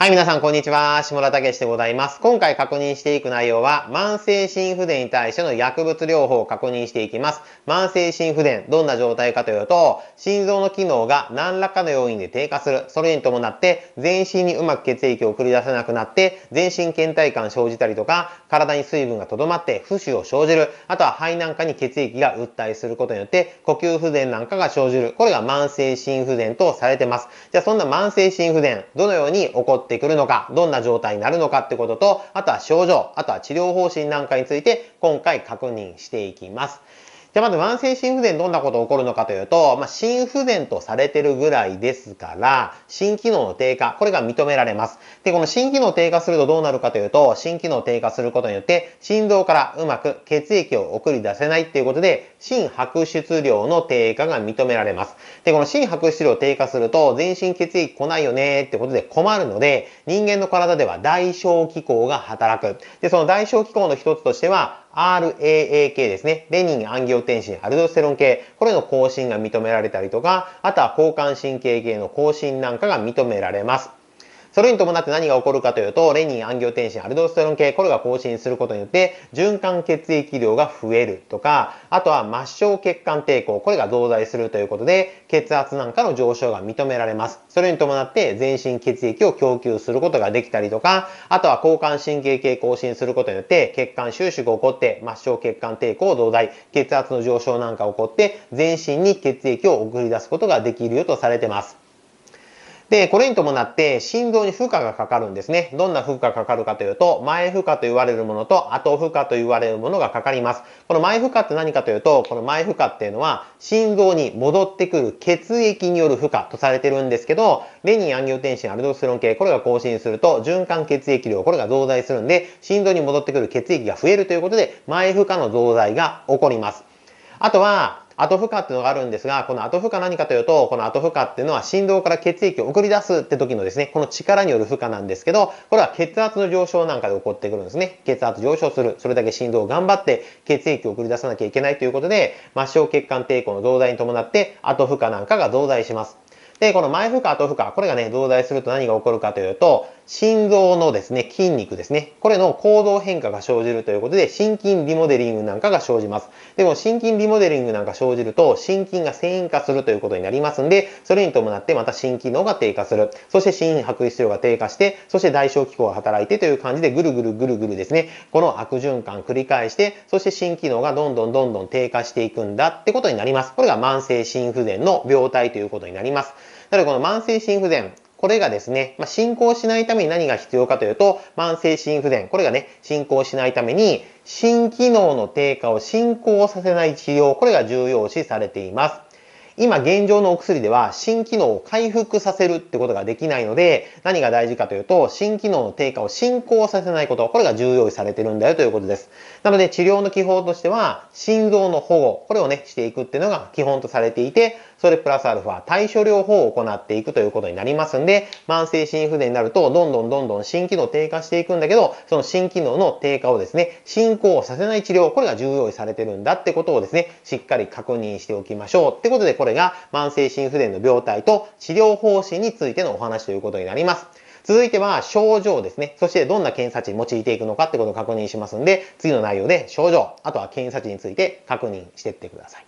はい、皆さん、こんにちは。下田武史でございます。今回確認していく内容は、慢性心不全に対しての薬物療法を確認していきます。慢性心不全、どんな状態かというと、心臓の機能が何らかの要因で低下する。それに伴って、全身にうまく血液を送り出せなくなって、全身倦怠感生じたりとか、体に水分がとどまって、不死を生じる。あとは肺なんかに血液が訴えすることによって、呼吸不全なんかが生じる。これが慢性心不全とされてます。じゃあ、そんな慢性心不全、どのように起こってってくるのか、どんな状態になるのかってことと、あとは症状、あとは治療方針なんかについて今回確認していきます。じゃあまず慢性心不全どんなこと起こるのかというと、まあ、心不全とされてるぐらいですから、心機能の低下、これが認められます。で、この心機能低下するとどうなるかというと、心機能低下することによって、心臓からうまく血液を送り出せないっていうことで、心拍出量の低下が認められます。で、この心拍出量低下すると、全身血液来ないよねってことで困るので、人間の体では代償機構が働く。で、その代償機構の一つとしては、RAA k ですね。レニン、アンギオテンシン、アルドステロン系。これの更新が認められたりとか、あとは交感神経系の更新なんかが認められます。それに伴って何が起こるかというと、レニン、暗ンシン、アルドステロン系、これが更新することによって、循環血液量が増えるとか、あとは末梢血管抵抗、これが増大するということで、血圧なんかの上昇が認められます。それに伴って、全身血液を供給することができたりとか、あとは交感神経系更新することによって、血管収縮が起こって、末梢血管抵抗増大、血圧の上昇なんか起こって、全身に血液を送り出すことができるよとされてます。で、これに伴って心臓に負荷がかかるんですね。どんな負荷がかかるかというと、前負荷と言われるものと後負荷と言われるものがかかります。この前負荷って何かというと、この前負荷っていうのは心臓に戻ってくる血液による負荷とされてるんですけど、レニンアンギオテンシンアルドステロン系、これが更新すると循環血液量、これが増大するんで、心臓に戻ってくる血液が増えるということで、前負荷の増大が起こります。あとは、後負荷っていうのがあるんですが、この後負荷何かというと、この後負荷っていうのは振動から血液を送り出すって時のですね、この力による負荷なんですけど、これは血圧の上昇なんかで起こってくるんですね。血圧上昇する。それだけ振動を頑張って血液を送り出さなきゃいけないということで、末梢血管抵抗の増大に伴って後負荷なんかが増大します。で、この前負荷、後負荷、これがね、増大すると何が起こるかというと、心臓のですね、筋肉ですね。これの構造変化が生じるということで、心筋リモデリングなんかが生じます。でも、心筋リモデリングなんか生じると、心筋が繊維化するということになりますんで、それに伴ってまた心機能が低下する。そして心拍質量が低下して、そして代償機構が働いてという感じで、ぐるぐるぐるぐるですね、この悪循環繰り返して、そして心機能がどんどんどんどん低下していくんだってことになります。これが慢性心不全の病態ということになります。なので、この慢性心不全、これがですね、まあ、進行しないために何が必要かというと、慢性心不全。これがね、進行しないために、心機能の低下を進行させない治療。これが重要視されています。今現状のお薬では心機能を回復させるってことができないので何が大事かというと心機能の低下を進行させないことこれが重要視されてるんだよということですなので治療の基本としては心臓の保護これをねしていくっていうのが基本とされていてそれプラスアルファ、対処療法を行っていくということになりますんで、慢性心不全になると、どんどんどんどん心機能低下していくんだけど、その心機能の低下をですね、進行させない治療、これが重要視されてるんだってことをですね、しっかり確認しておきましょう。ってことで、これが慢性心不全の病態と治療方針についてのお話ということになります。続いては症状ですね。そしてどんな検査値に用いていくのかってことを確認しますんで、次の内容で症状、あとは検査値について確認していってください。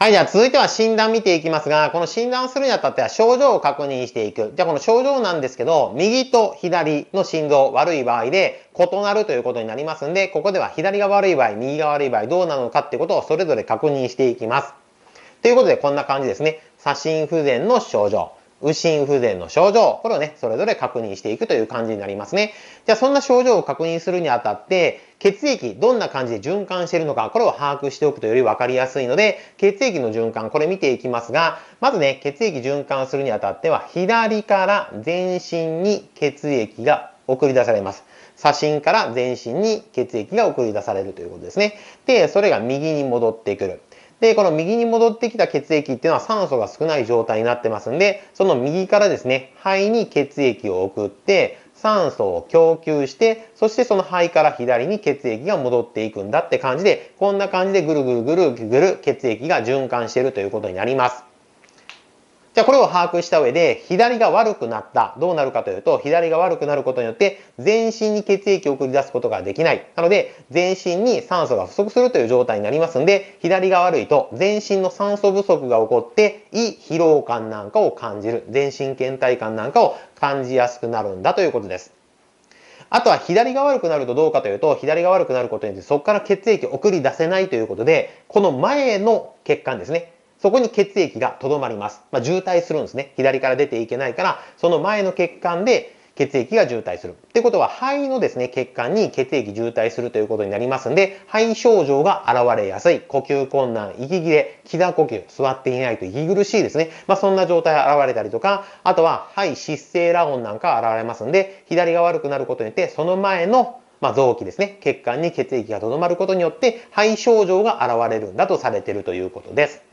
はい、じゃあ続いては診断見ていきますが、この診断するにあたっては症状を確認していく。じゃあこの症状なんですけど、右と左の心臓悪い場合で異なるということになりますんで、ここでは左が悪い場合、右が悪い場合どうなのかってことをそれぞれ確認していきます。ということでこんな感じですね。左心不全の症状。右心不全の症状、これをね、それぞれ確認していくという感じになりますね。じゃあそんな症状を確認するにあたって、血液どんな感じで循環しているのか、これを把握しておくとより分かりやすいので、血液の循環、これ見ていきますが、まずね、血液循環するにあたっては、左から全身に血液が送り出されます。左心から全身に血液が送り出されるということですね。で、それが右に戻ってくる。で、この右に戻ってきた血液っていうのは酸素が少ない状態になってますんで、その右からですね、肺に血液を送って、酸素を供給して、そしてその肺から左に血液が戻っていくんだって感じで、こんな感じでぐるぐるぐるぐる血液が循環してるということになります。じゃあこれを把握した上で、左が悪くなった。どうなるかというと、左が悪くなることによって、全身に血液を送り出すことができない。なので、全身に酸素が不足するという状態になりますんで、左が悪いと、全身の酸素不足が起こって、胃疲労感なんかを感じる。全身倦怠感なんかを感じやすくなるんだということです。あとは左が悪くなるとどうかというと、左が悪くなることによってそこから血液を送り出せないということで、この前の血管ですね。そこに血液がとどまります。まあ、渋滞するんですね。左から出ていけないから、その前の血管で血液が渋滞する。ってことは、肺のですね、血管に血液渋滞するということになりますんで、肺症状が現れやすい。呼吸困難、息切れ、気呼吸、座っていないと息苦しいですね。まあ、そんな状態が現れたりとか、あとは、肺失声ラ音なんか現れますんで、左が悪くなることによって、その前のまあ、臓器ですね。血管に血液がとどまることによって、肺症状が現れるんだとされているということです。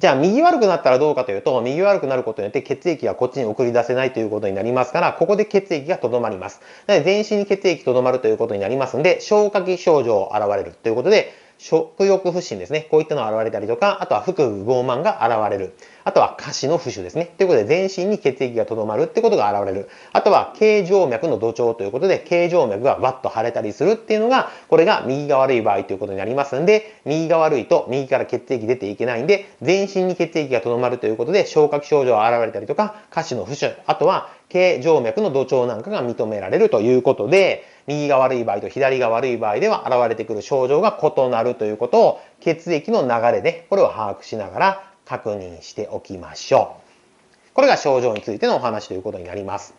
じゃあ右悪くなったらどうかというと、右悪くなることによって血液がこっちに送り出せないということになりますから、ここで血液がとどまります。全身に血液とどまるということになりますので、消化器症状を現れるということで、食欲不振ですね。こういったのが現れたりとか、あとは腹部傲慢が現れる。あとは下肢の浮腫ですね。ということで、全身に血液がとどまるってことが現れる。あとは、形状脈の土壌ということで、形状脈がわっと腫れたりするっていうのが、これが右が悪い場合ということになりますんで、右が悪いと右から血液出ていけないんで、全身に血液がとどまるということで、消化器症状が現れたりとか、下肢の浮腫、あとは、形状脈の土壌なんかが認められるということで、右が悪い場合と左が悪い場合では現れてくる症状が異なるということを血液の流れでこれを把握しながら確認しておきましょう。これが症状についてのお話ということになります。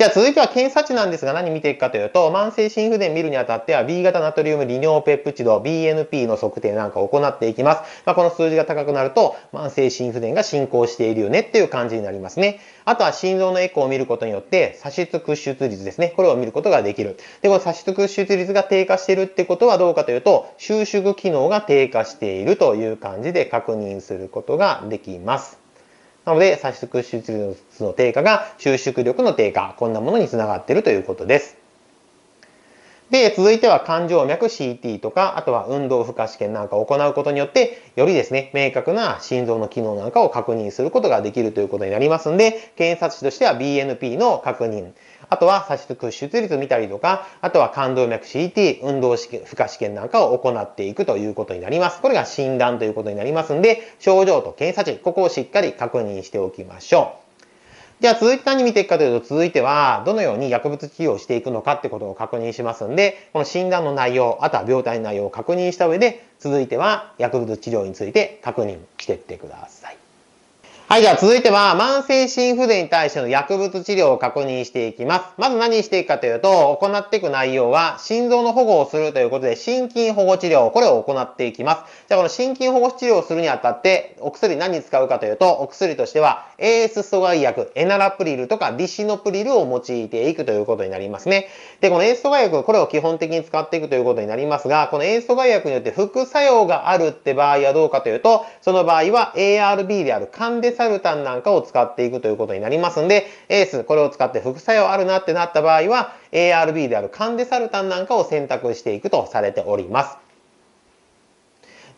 じゃあ続いては検査値なんですが何見ていくかというと、慢性心不全見るにあたっては B 型ナトリウム利尿ペプチド BNP の測定なんかを行っていきます。まあ、この数字が高くなると、慢性心不全が進行しているよねっていう感じになりますね。あとは心臓のエコーを見ることによって、左出屈出率ですね。これを見ることができる。で、この差出屈出率が低下しているってことはどうかというと、収縮機能が低下しているという感じで確認することができます。なので、差し出手術の低下が収縮力の低下、こんなものにつながっているということです。で、続いては肝静脈 CT とか、あとは運動負荷試験なんかを行うことによって、よりですね、明確な心臓の機能なんかを確認することができるということになりますんで、検察士としては BNP の確認、あとは左出屈出率見たりとか、あとは冠動脈 CT、運動試験、負荷試験なんかを行っていくということになります。これが診断ということになりますんで、症状と検査値、ここをしっかり確認しておきましょう。じゃあ続いて何見ていくかというと、続いては、どのように薬物治療をしていくのかってことを確認しますんで、この診断の内容、あとは病態の内容を確認した上で、続いては薬物治療について確認していってください。はい、じゃあ続いては、慢性心不全に対しての薬物治療を確認していきます。まず何していくかというと、行っていく内容は、心臓の保護をするということで、心筋保護治療、これを行っていきます。じゃあこの心筋保護治療をするにあたって、お薬何に使うかというと、お薬としては、AS 阻害薬、エナラプリルとかディシノプリルを用いていくということになりますね。で、この AS 阻害薬、これを基本的に使っていくということになりますが、この AS 阻害薬によって副作用があるって場合はどうかというと、その場合は ARB であるですサルタンなんかを使っていくということになりますんで、エース、これを使って副作用あるなってなった場合は、ARB であるカンデサルタンなんかを選択していくとされております。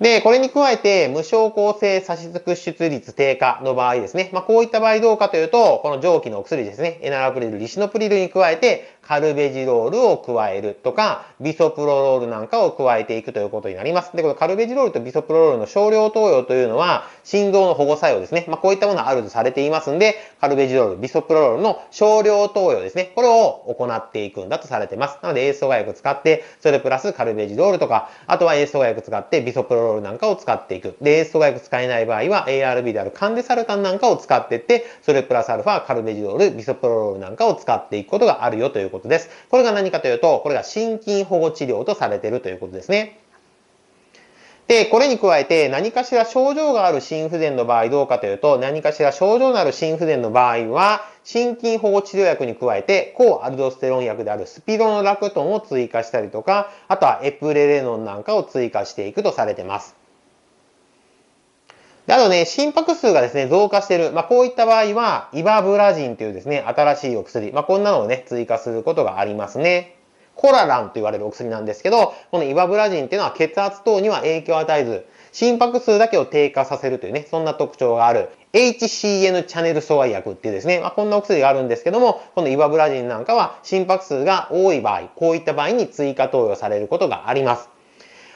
で、これに加えて、無症候性差し尽出率低下の場合ですね。まあ、こういった場合どうかというと、この蒸気のお薬ですね。エナラプリル、リシノプリルに加えて、カルベジロールを加えるとか、ビソプロロールなんかを加えていくということになります。で、このカルベジロールとビソプロロールの少量投与というのは、心臓の保護作用ですね。まあ、こういったものはあるとされていますんで、カルベジロール、ビソプロロールの少量投与ですね。これを行っていくんだとされています。なので、エース阻外薬使って、それプラスカルベジロールとか、あとはエース阻外薬使って、ビソプロロールロールなんかを使っていく。で、エーストがよく使えない場合は ARB であるカンデサルタンなんかを使っていって、それプラスアルファカルベジロール、ビソプロロールなんかを使っていくことがあるよということです。これが何かというと、これが心筋保護治療とされているということですね。で、これに加えて何かしら症状がある心不全の場合どうかというと、何かしら症状のある心不全の場合は、心筋保護治療薬に加えて、抗アルドステロン薬であるスピロノラクトンを追加したりとか、あとはエプレレノンなんかを追加していくとされてます。であとね、心拍数がですね、増加してる。まあ、こういった場合は、イバブラジンというですね、新しいお薬。まあ、こんなのをね、追加することがありますね。コラランと言われるお薬なんですけど、このイバブラジンっていうのは血圧等には影響を与えず、心拍数だけを低下させるというね、そんな特徴がある HCN チャネル阻害薬っていうですね、まあ、こんなお薬があるんですけども、このイバブラジンなんかは心拍数が多い場合、こういった場合に追加投与されることがあります。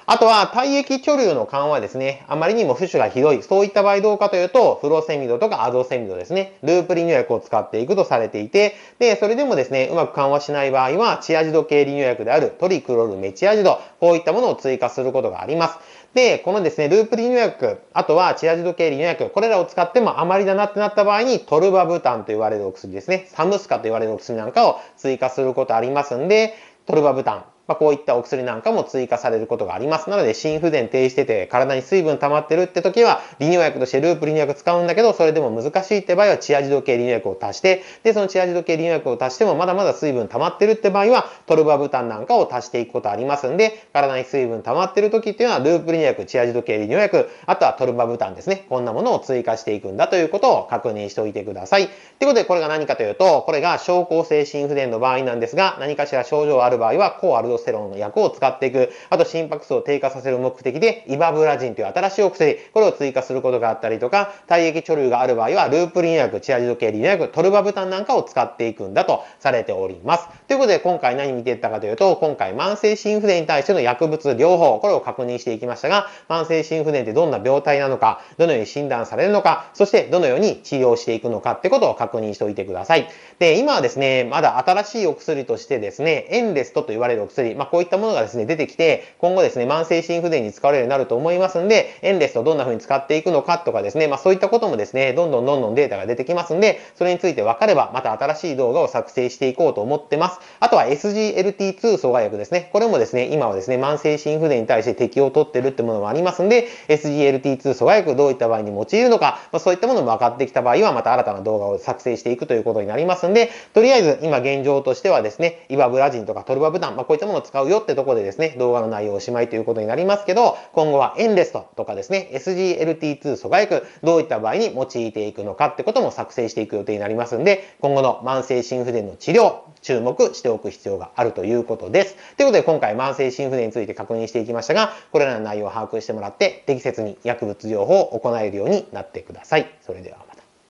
あとは体液貯流の緩和ですね。あまりにも浮腫がひどい。そういった場合どうかというと、フロセミドとかアゾセミドですね。ループ利尿薬を使っていくとされていて、で、それでもですね、うまく緩和しない場合は、チアジド系利尿薬であるトリクロルメチアジド、こういったものを追加することがあります。で、このですね、ループ利尿薬、あとはチアジド系利尿薬、これらを使ってもあまりだなってなった場合に、トルバブタンと言われるお薬ですね、サムスカと言われるお薬なんかを追加することありますんで、トルバブタン、まあ、こういったお薬なんかも追加されることがあります。なので、心不全停止してて、体に水分溜まってるって時は、利尿薬としてループ利尿薬使うんだけど、それでも難しいって場合は、チアジ時系利尿薬を足して、で、そのチアジ時系利尿薬を足しても、まだまだ水分溜まってるって場合は、トルバブタンなんかを足していくことありますんで、体に水分溜まってる時っていうのは、ループ利尿薬、チアジ時系利尿薬、あとはトルバブタンですね。こんなものを追加していくんだということを確認しておいてください。ということで、これが何かというと、これが症候性心不全の場合なんですが、何かしら症状ある場合は、抗アルドオステロンの薬を使っていく、あと心拍数を低下させる目的で、イバブラジンという新しいお薬、これを追加することがあったりとか、体液貯留がある場合は、ループリン薬、チアジド系リン薬、トルバブタンなんかを使っていくんだとされております。ということで、今回何見ていったかというと、今回慢性心不全に対しての薬物療法、これを確認していきましたが、慢性心不全ってどんな病態なのか、どのように診断されるのか、そしてどのように治療していくのかってことを確認しておいてください。で、今はですね、まだ新しいお薬としてですね、エンレストと言われるお薬り、まあ、こういったものがですね、出てきて、今後ですね、慢性心不全に使われるようになると思いますんで、エンレスとどんな風に使っていくのかとかですね、まあ、そういったこともですね、どんどんどんどんデータが出てきますんで、それについて分かれば、また新しい動画を作成していこうと思ってます。あとは SGLT2 阻害薬ですね。これもですね、今はですね、慢性心不全に対して適用を取ってるってものもありますんで、SGLT2 阻害薬どういった場合に用いるのか、まあ、そういったものも分かってきた場合は、また新たな動画を作成していくということになりますんで、とりあえず今現状としてはですね、イバブラジンとかトルバブタン、まあ、こういったものも使うよってとこでですね、動画の内容おしまいということになりますけど、今後はエンレストとかですね、SGLT2 阻害薬、どういった場合に用いていくのかってことも作成していく予定になりますんで、今後の慢性心不全の治療、注目しておく必要があるということです。ということで今回慢性心不全について確認していきましたが、これらの内容を把握してもらって、適切に薬物療法を行えるようになってください。それでは。